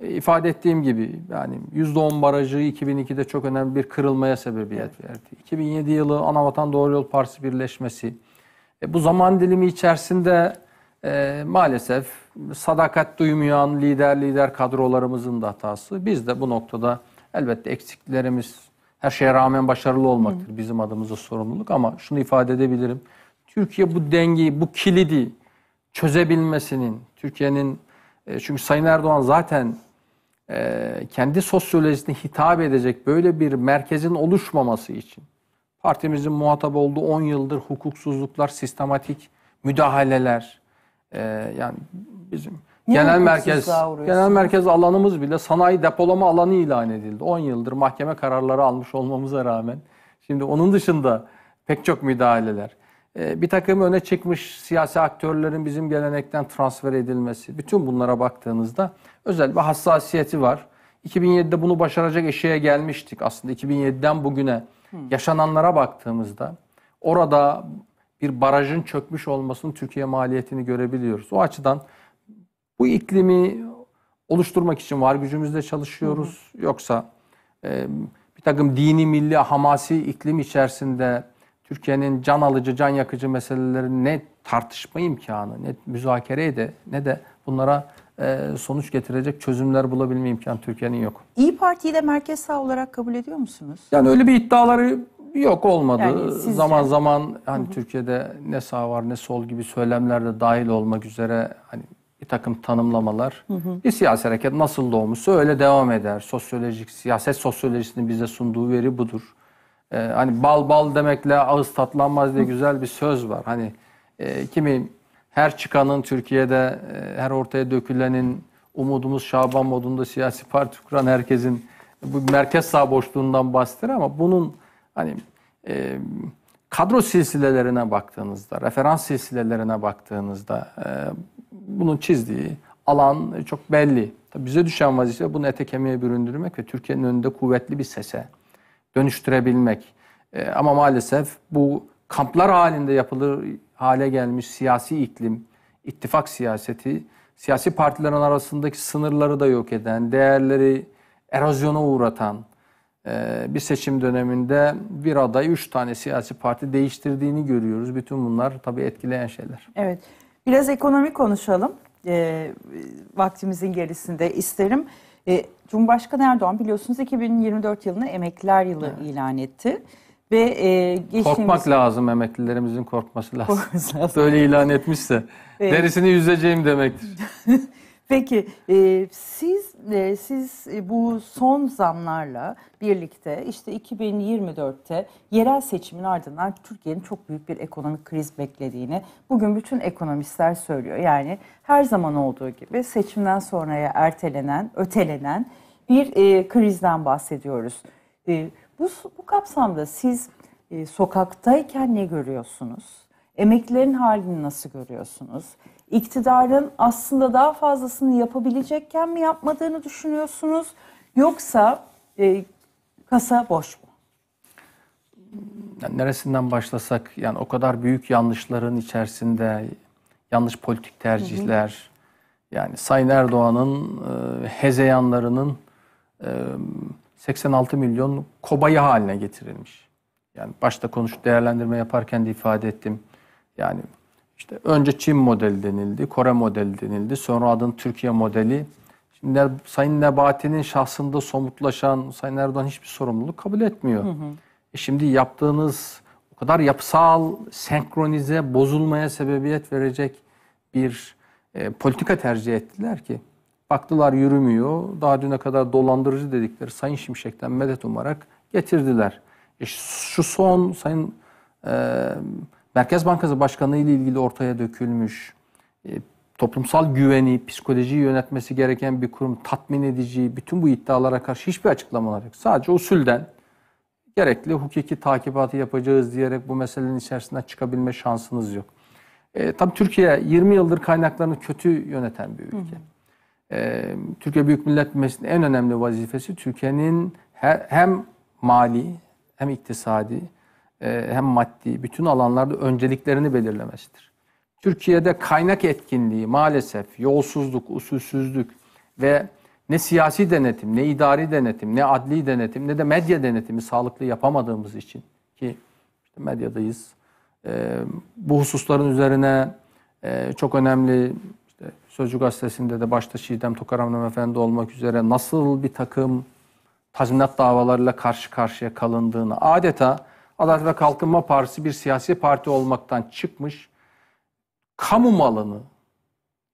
e, ifade ettiğim gibi yani %10 barajı 2002'de çok önemli bir kırılmaya sebebiyet evet. verdi. 2007 yılı Anavatan Doğru Yol Partisi birleşmesi. E, bu zaman dilimi içerisinde e, maalesef sadakat duymayan lider lider kadrolarımızın da hatası. Biz de bu noktada elbette eksiklerimiz her şeye rağmen başarılı olmaktır. Hı. Bizim adımıza sorumluluk ama şunu ifade edebilirim. Türkiye bu dengeyi, bu kilidi çözebilmesinin, Türkiye'nin e, çünkü Sayın Erdoğan zaten e, kendi sosyolojisine hitap edecek böyle bir merkezin oluşmaması için partimizin muhatap olduğu 10 yıldır hukuksuzluklar, sistematik müdahaleler e, yani bizim genel merkez genel merkez alanımız bile sanayi depolama alanı ilan edildi. 10 yıldır mahkeme kararları almış olmamıza rağmen şimdi onun dışında pek çok müdahaleler. Ee, bir takım öne çıkmış siyasi aktörlerin bizim gelenekten transfer edilmesi. Bütün bunlara baktığınızda özel bir hassasiyeti var. 2007'de bunu başaracak eşeğe gelmiştik aslında. 2007'den bugüne hmm. yaşananlara baktığımızda orada bir barajın çökmüş olmasının Türkiye maliyetini görebiliyoruz. O açıdan bu iklimi oluşturmak için var gücümüzle çalışıyoruz. Hı hı. Yoksa e, bir takım dini, milli, hamasi iklim içerisinde Türkiye'nin can alıcı, can yakıcı meseleleri ne tartışma imkanı, ne müzakere de ne de bunlara e, sonuç getirecek çözümler bulabilme imkanı Türkiye'nin yok. İyi Parti'yi de merkez sağ olarak kabul ediyor musunuz? Yani öyle bir iddiaları yok olmadı. Yani sizce... Zaman zaman hani Hı-hı. Türkiye'de ne sağ var ne sol gibi söylemler de dahil olmak üzere hani bir takım tanımlamalar. Hı hı. Bir siyasi hareket nasıl doğmuşsa öyle devam eder. Sosyolojik, siyaset sosyolojisinin bize sunduğu veri budur. Ee, hani bal bal demekle ağız tatlanmaz diye güzel bir söz var. Hani e, kimi her çıkanın Türkiye'de, e, her ortaya dökülenin, umudumuz Şaban modunda siyasi parti kuran herkesin bu merkez sağ boşluğundan bahseder ama bunun hani e, kadro silsilelerine baktığınızda, referans silsilelerine baktığınızda e, bunun çizdiği alan çok belli. Tabii bize düşen vazife bunu ete kemiğe büründürmek ve Türkiye'nin önünde kuvvetli bir sese dönüştürebilmek. E, ama maalesef bu kamplar halinde yapılır hale gelmiş siyasi iklim, ittifak siyaseti, siyasi partilerin arasındaki sınırları da yok eden, değerleri erozyona uğratan, e, bir seçim döneminde bir aday üç tane siyasi parti değiştirdiğini görüyoruz. Bütün bunlar tabii etkileyen şeyler. Evet. Biraz ekonomi konuşalım. E, vaktimizin gerisinde isterim. E, Cumhurbaşkanı Erdoğan biliyorsunuz 2024 yılını emekliler yılı evet. ilan etti. Ve e, geçtiğimiz... Korkmak lazım emeklilerimizin korkması lazım. Böyle ilan etmişse. Evet. Derisini yüzeceğim demektir. Peki e, siz e, siz e, bu son zamlarla birlikte işte 2024'te yerel seçimin ardından Türkiye'nin çok büyük bir ekonomik kriz beklediğini bugün bütün ekonomistler söylüyor. Yani her zaman olduğu gibi seçimden sonraya ertelenen, ötelenen bir e, krizden bahsediyoruz. E, bu, bu kapsamda siz e, sokaktayken ne görüyorsunuz? Emeklilerin halini nasıl görüyorsunuz? iktidarın aslında daha fazlasını yapabilecekken mi yapmadığını düşünüyorsunuz? Yoksa e, kasa boş mu? Yani neresinden başlasak yani o kadar büyük yanlışların içerisinde yanlış politik tercihler hı hı. yani Sayın Erdoğan'ın e, hezeyanlarının e, 86 milyon kobayı haline getirilmiş. Yani başta konuş değerlendirme yaparken de ifade ettim. Yani işte önce Çin modeli denildi, Kore modeli denildi. Sonra adın Türkiye modeli. Şimdi Sayın Nebati'nin şahsında somutlaşan Sayın Erdoğan hiçbir sorumluluk kabul etmiyor. Hı hı. E şimdi yaptığınız o kadar yapısal, senkronize, bozulmaya sebebiyet verecek bir e, politika tercih ettiler ki. Baktılar yürümüyor. Daha düne kadar dolandırıcı dedikleri Sayın Şimşek'ten medet umarak getirdiler. E şu son Sayın e, Merkez Bankası Başkanı ile ilgili ortaya dökülmüş e, toplumsal güveni, psikolojiyi yönetmesi gereken bir kurum, tatmin edici bütün bu iddialara karşı hiçbir açıklamalar yok. Sadece usulden gerekli hukuki takibatı yapacağız diyerek bu meselenin içerisinden çıkabilme şansınız yok. E, tabii Türkiye 20 yıldır kaynaklarını kötü yöneten bir ülke. E, Türkiye Büyük Millet Meclisi'nin en önemli vazifesi Türkiye'nin hem mali hem iktisadi e, hem maddi bütün alanlarda önceliklerini belirlemesidir. Türkiye'de kaynak etkinliği maalesef yolsuzluk, usulsüzlük ve ne siyasi denetim, ne idari denetim, ne adli denetim, ne de medya denetimi sağlıklı yapamadığımız için ki işte medyadayız. E, bu hususların üzerine e, çok önemli işte Sözcü Gazetesi'nde de başta Şidem Tokaram Efendi olmak üzere nasıl bir takım tazminat davalarıyla karşı karşıya kalındığını adeta Adalet ve Kalkınma Partisi bir siyasi parti olmaktan çıkmış, kamu malını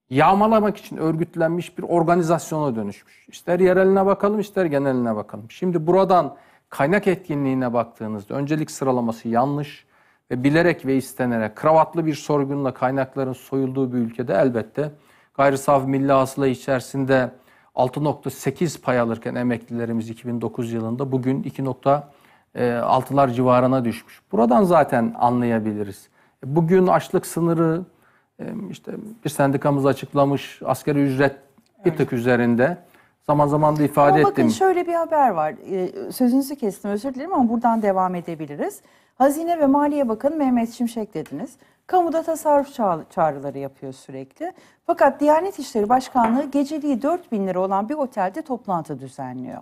yağmalamak için örgütlenmiş bir organizasyona dönüşmüş. İster yereline bakalım ister geneline bakalım. Şimdi buradan kaynak etkinliğine baktığınızda öncelik sıralaması yanlış ve bilerek ve istenerek kravatlı bir sorgunla kaynakların soyulduğu bir ülkede elbette gayri sav milli hasıla içerisinde 6.8 pay alırken emeklilerimiz 2009 yılında bugün 2. E, altılar civarına düşmüş. Buradan zaten anlayabiliriz. Bugün açlık sınırı e, işte bir sendikamız açıklamış asgari ücret bir tık üzerinde. Zaman zaman da ifade ama ettim. Bakın şöyle bir haber var. E, sözünüzü kestim özür dilerim ama buradan devam edebiliriz. Hazine ve Maliye Bakanı Mehmet Şimşek dediniz. Kamuda tasarruf çağrıları yapıyor sürekli. Fakat Diyanet İşleri Başkanlığı geceliği 4 bin lira olan bir otelde toplantı düzenliyor.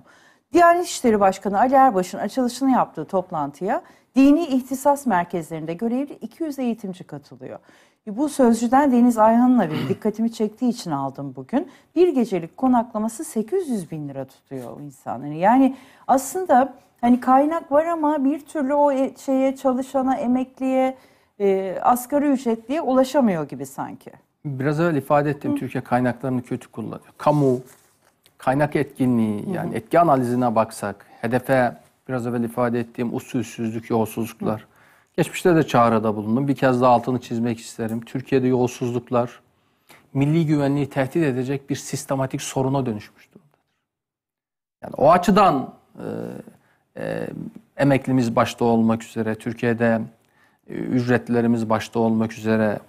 Diyanet İşleri Başkanı Ali Erbaş'ın açılışını yaptığı toplantıya dini ihtisas merkezlerinde görevli 200 eğitimci katılıyor. Bu sözcüden Deniz Ayhan'la bir dikkatimi çektiği için aldım bugün. Bir gecelik konaklaması 800 bin lira tutuyor o insanların. Yani aslında hani kaynak var ama bir türlü o e, şeye çalışana, emekliye, e, asgari ücretliye ulaşamıyor gibi sanki. Biraz evvel ifade ettim Hı. Türkiye kaynaklarını kötü kullanıyor. Kamu, kaynak etkinliği yani etki analizine baksak, hedefe biraz evvel ifade ettiğim usulsüzlük, yolsuzluklar. Geçmişte de çağrıda bulundum. Bir kez daha altını çizmek isterim. Türkiye'de yolsuzluklar milli güvenliği tehdit edecek bir sistematik soruna dönüşmüş durumdadır. Yani o açıdan e, e, emeklimiz başta olmak üzere, Türkiye'de e, ücretlerimiz başta olmak üzere,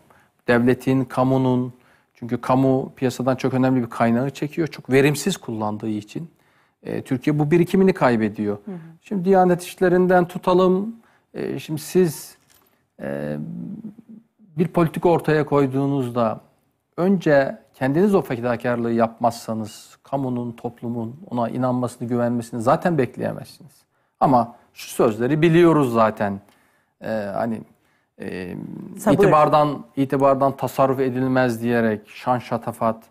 devletin, kamunun, çünkü kamu piyasadan çok önemli bir kaynağı çekiyor. Çok verimsiz kullandığı için e, Türkiye bu birikimini kaybediyor. Hı hı. Şimdi Diyanet işlerinden tutalım. E, şimdi siz e, bir politik ortaya koyduğunuzda önce kendiniz o fedakarlığı yapmazsanız kamunun, toplumun ona inanmasını, güvenmesini zaten bekleyemezsiniz. Ama şu sözleri biliyoruz zaten. E, hani e, itibardan itibardan tasarruf edilmez diyerek şan şatafat.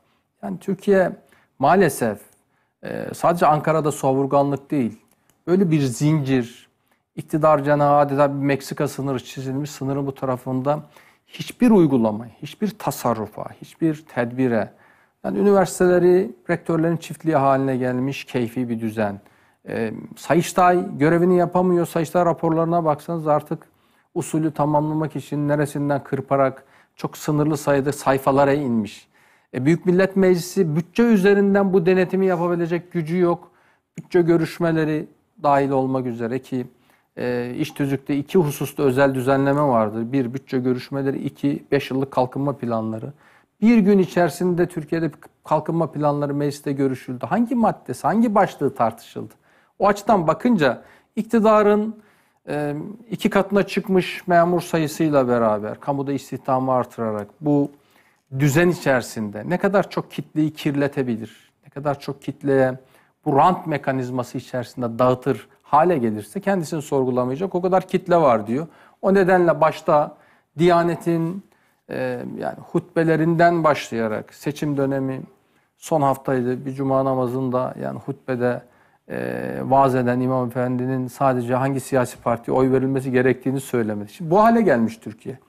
Yani Türkiye maalesef e, sadece Ankara'da savurganlık değil. Böyle bir zincir, iktidar cenahı adeta bir Meksika sınırı çizilmiş sınırın bu tarafında hiçbir uygulama, hiçbir tasarrufa, hiçbir tedbire, yani üniversiteleri rektörlerin çiftliği haline gelmiş keyfi bir düzen. E, Sayıştay görevini yapamıyor. Sayıştay raporlarına baksanız artık usulü tamamlamak için neresinden kırparak çok sınırlı sayıda sayfalara inmiş. E, Büyük Millet Meclisi bütçe üzerinden bu denetimi yapabilecek gücü yok. Bütçe görüşmeleri dahil olmak üzere ki e, iş tüzükte iki hususta özel düzenleme vardır. Bir, bütçe görüşmeleri. iki beş yıllık kalkınma planları. Bir gün içerisinde Türkiye'de kalkınma planları mecliste görüşüldü. Hangi maddesi, hangi başlığı tartışıldı? O açıdan bakınca iktidarın ee, iki katına çıkmış memur sayısıyla beraber kamuda istihdamı artırarak bu düzen içerisinde ne kadar çok kitleyi kirletebilir, ne kadar çok kitleye bu rant mekanizması içerisinde dağıtır hale gelirse kendisini sorgulamayacak o kadar kitle var diyor. O nedenle başta Diyanet'in e, yani hutbelerinden başlayarak seçim dönemi son haftaydı bir cuma namazında yani hutbede e, vaaz eden İmam Efendi'nin sadece hangi siyasi partiye oy verilmesi gerektiğini söylemedi. Şimdi bu hale gelmiş Türkiye.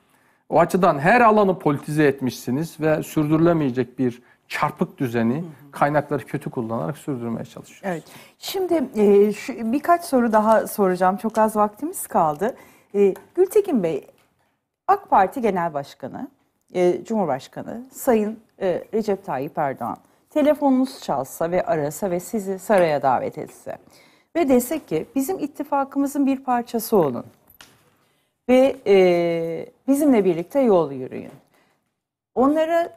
O açıdan her alanı politize etmişsiniz ve sürdürülemeyecek bir çarpık düzeni kaynakları kötü kullanarak sürdürmeye çalışıyoruz. Evet. Şimdi e, şu, birkaç soru daha soracağım. Çok az vaktimiz kaldı. E, Gültekin Bey, AK Parti Genel Başkanı, e, Cumhurbaşkanı Sayın e, Recep Tayyip Erdoğan telefonunuz çalsa ve arasa ve sizi saraya davet etse ve desek ki bizim ittifakımızın bir parçası olun ve e, bizimle birlikte yol yürüyün. Onlara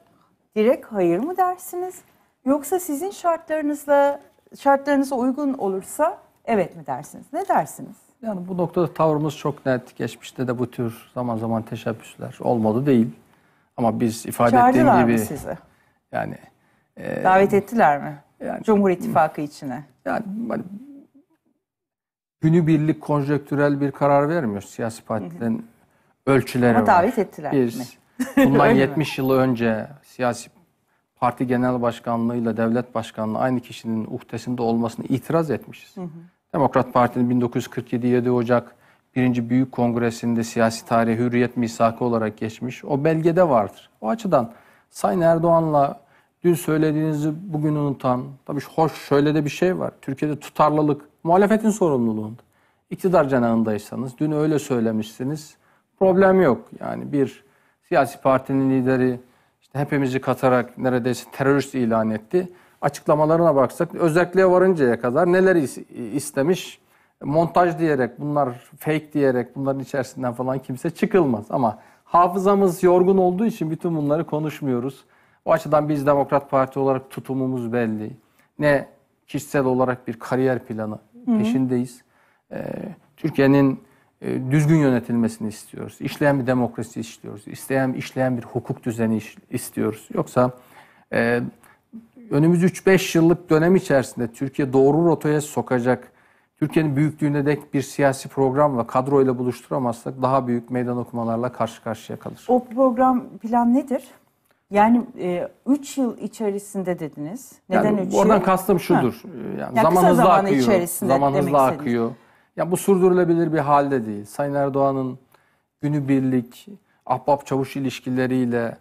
direkt hayır mı dersiniz yoksa sizin şartlarınızla şartlarınıza uygun olursa evet mi dersiniz? Ne dersiniz? Yani bu noktada tavrımız çok net. Geçmişte de bu tür zaman zaman teşebbüsler olmadı değil. Ama biz ifade Çağırdılar ettiğim gibi... mı sizi? Yani e, Davet ettiler mi? Yani, Cumhur İttifakı içine. Yani hani, birlik konjektürel bir karar vermiyor siyasi partilerin ölçüleri Ama davet var. ettiler Biz, mi? Bundan 70 yıl önce siyasi parti genel başkanlığıyla devlet başkanlığı aynı kişinin uhdesinde olmasını itiraz etmişiz. Hı hı. Demokrat Parti'nin 1947 7 Ocak 1. Büyük Kongresi'nde siyasi tarihe hürriyet misakı olarak geçmiş. O belgede vardır. O açıdan Sayın Erdoğan'la dün söylediğinizi bugün unutan, tabii hoş şöyle de bir şey var. Türkiye'de tutarlılık muhalefetin sorumluluğunda. İktidar cenahındaysanız dün öyle söylemişsiniz. Problem yok. Yani bir siyasi partinin lideri işte hepimizi katarak neredeyse terörist ilan etti. Açıklamalarına baksak özelliğe varıncaya kadar neler istemiş montaj diyerek bunlar fake diyerek bunların içerisinden falan kimse çıkılmaz ama hafızamız yorgun olduğu için bütün bunları konuşmuyoruz. O açıdan biz Demokrat Parti olarak tutumumuz belli. Ne kişisel olarak bir kariyer planı hı peşindeyiz. Ee, Türkiye'nin e, düzgün yönetilmesini istiyoruz. İşleyen bir demokrasi istiyoruz. İsteyen işleyen bir hukuk düzeni istiyoruz. Yoksa e, önümüz 3-5 yıllık dönem içerisinde Türkiye doğru rotaya sokacak Türkiye'nin büyüklüğüne dek bir siyasi programla, kadroyla buluşturamazsak daha büyük meydan okumalarla karşı karşıya kalır. O program plan nedir? Yani 3 e, yıl içerisinde dediniz. Neden 3 yani, üç Oradan yıl? kastım şudur. Ha. Yani, yani zaman hızla zaman akıyor. Içerisinde zaman hızla istediniz. akıyor. Yani bu sürdürülebilir bir halde değil. Sayın Erdoğan'ın günübirlik, ahbap çavuş ilişkileriyle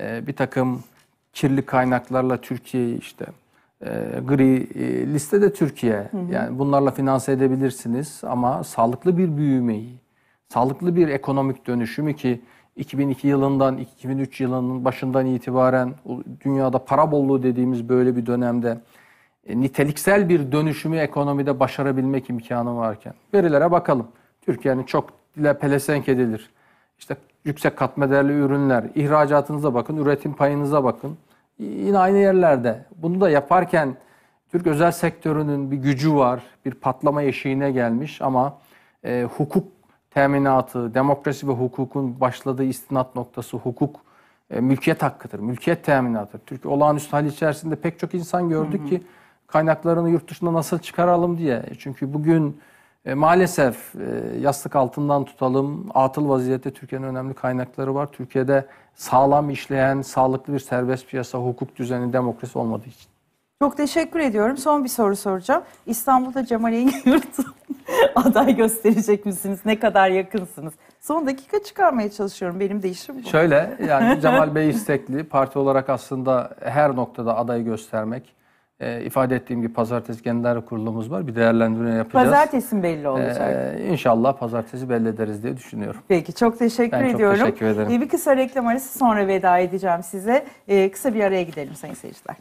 e, bir takım kirli kaynaklarla Türkiye'yi işte e, gri e, listede Türkiye. Hı hı. Yani bunlarla finanse edebilirsiniz ama sağlıklı bir büyümeyi, sağlıklı bir ekonomik dönüşümü ki 2002 yılından 2003 yılının başından itibaren dünyada para bolluğu dediğimiz böyle bir dönemde e, niteliksel bir dönüşümü ekonomide başarabilmek imkanı varken verilere bakalım. Türkiye'nin çok dile pelesenk edilir. İşte yüksek katma değerli ürünler, ihracatınıza bakın, üretim payınıza bakın. Yine aynı yerlerde. Bunu da yaparken Türk özel sektörünün bir gücü var, bir patlama eşiğine gelmiş ama e, hukuk teminatı, demokrasi ve hukukun başladığı istinat noktası hukuk, e, mülkiyet hakkıdır, mülkiyet teminatı. Türkiye olağanüstü hal içerisinde pek çok insan gördük hı hı. ki kaynaklarını yurt dışında nasıl çıkaralım diye. E, çünkü bugün e, maalesef e, yastık altından tutalım, atıl vaziyette Türkiye'nin önemli kaynakları var. Türkiye'de sağlam işleyen, sağlıklı bir serbest piyasa, hukuk düzeni, demokrasi olmadığı için. Çok teşekkür ediyorum. Son bir soru soracağım. İstanbul'da Cemal Engin aday gösterecek misiniz? Ne kadar yakınsınız? Son dakika çıkarmaya çalışıyorum. Benim de işim bu. Şöyle yani Cemal Bey istekli. Parti olarak aslında her noktada adayı göstermek. E, ifade ettiğim gibi pazartesi genel kurulumuz var. Bir değerlendirme yapacağız. Pazartesi belli olacak? E, inşallah pazartesi belli ederiz diye düşünüyorum. Peki çok teşekkür ben ediyorum. Ben çok teşekkür ederim. E, bir kısa reklam arası sonra veda edeceğim size. E, kısa bir araya gidelim sayın seyirciler.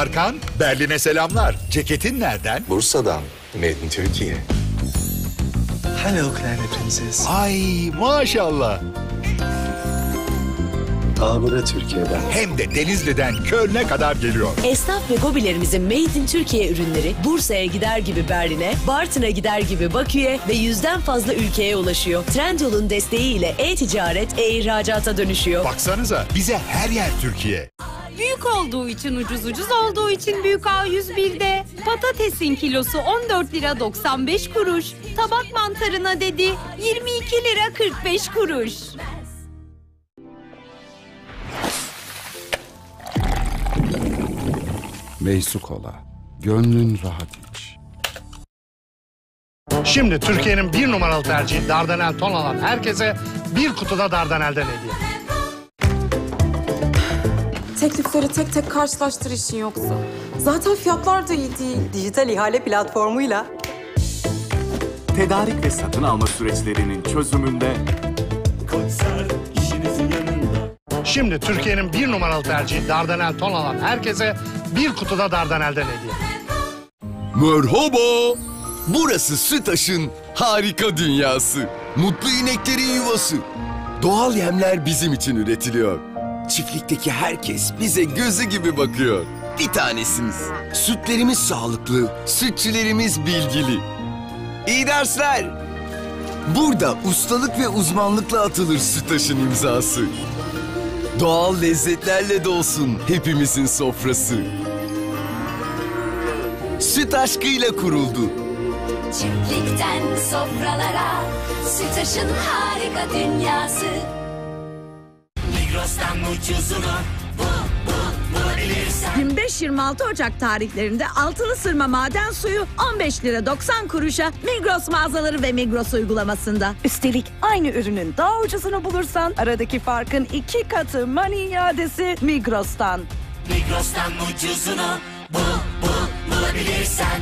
Tarkan, Berlin'e selamlar. Ceketin nereden? Bursa'dan. Made in Türkiye. Hello Kleine Princess. Ay maşallah. Tamire Türkiye'den. Hem de Denizli'den Köln'e kadar geliyor. Esnaf ve gobilerimizin Made in Türkiye ürünleri Bursa'ya gider gibi Berlin'e, Bartın'a gider gibi Bakü'ye ve yüzden fazla ülkeye ulaşıyor. Trendyol'un desteğiyle e-ticaret, e-ihracata dönüşüyor. Baksanıza bize her yer Türkiye. Büyük olduğu için ucuz ucuz olduğu için Büyük A101'de. Patatesin kilosu 14 lira 95 kuruş. Tabak mantarına dedi 22 lira 45 kuruş. Meysu Kola. Gönlün rahat iç. Şimdi Türkiye'nin bir numaralı tercihi Dardanel ton alan herkese bir kutuda Dardanel'den hediye. Teklifleri tek tek karşılaştır işin yoksa. Zaten fiyatlar da iyi değil. Dijital ihale platformuyla tedarik ve satın alma süreçlerinin çözümünde Konser işinizin yanında. Şimdi Türkiye'nin bir numaralı tercihi Dardanel ton alan herkese bir kutuda Dardanel'den hediye. Merhaba. Burası Sütaş'ın harika dünyası. Mutlu ineklerin yuvası. Doğal yemler bizim için üretiliyor. Çiftlikteki herkes bize gözü gibi bakıyor. Bir tanesiniz. Sütlerimiz sağlıklı, sütçülerimiz bilgili. İyi dersler. Burada ustalık ve uzmanlıkla atılır Sütaş'ın imzası. Doğal lezzetlerle dolsun hepimizin sofrası. Süt aşkıyla kuruldu. Çiftlikten sofralara, Sütaş'ın harika dünyası aslan ucuzunu bul bul bulabilirsen. 25-26 Ocak tarihlerinde altını sırma maden suyu 15 lira 90 kuruşa Migros mağazaları ve Migros uygulamasında. Üstelik aynı ürünün daha ucuzunu bulursan aradaki farkın iki katı money iadesi Migros'tan. Migros'tan ucuzunu bul bul bulabilirsen.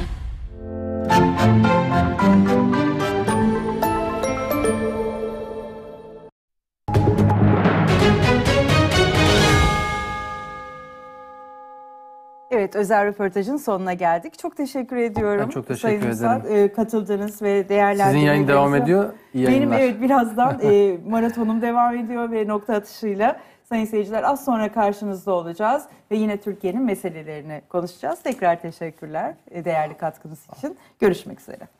Evet özel röportajın sonuna geldik. Çok teşekkür ediyorum. Ben çok teşekkür Sayın ederim. Usta, e, katıldınız ve değerlendirdiniz. Sizin yayın devam ediyor. İyi yayınlar. Benim evet birazdan e, maratonum devam ediyor ve nokta atışıyla Sayın seyirciler az sonra karşınızda olacağız ve yine Türkiye'nin meselelerini konuşacağız. Tekrar teşekkürler e, değerli katkınız için. Görüşmek üzere.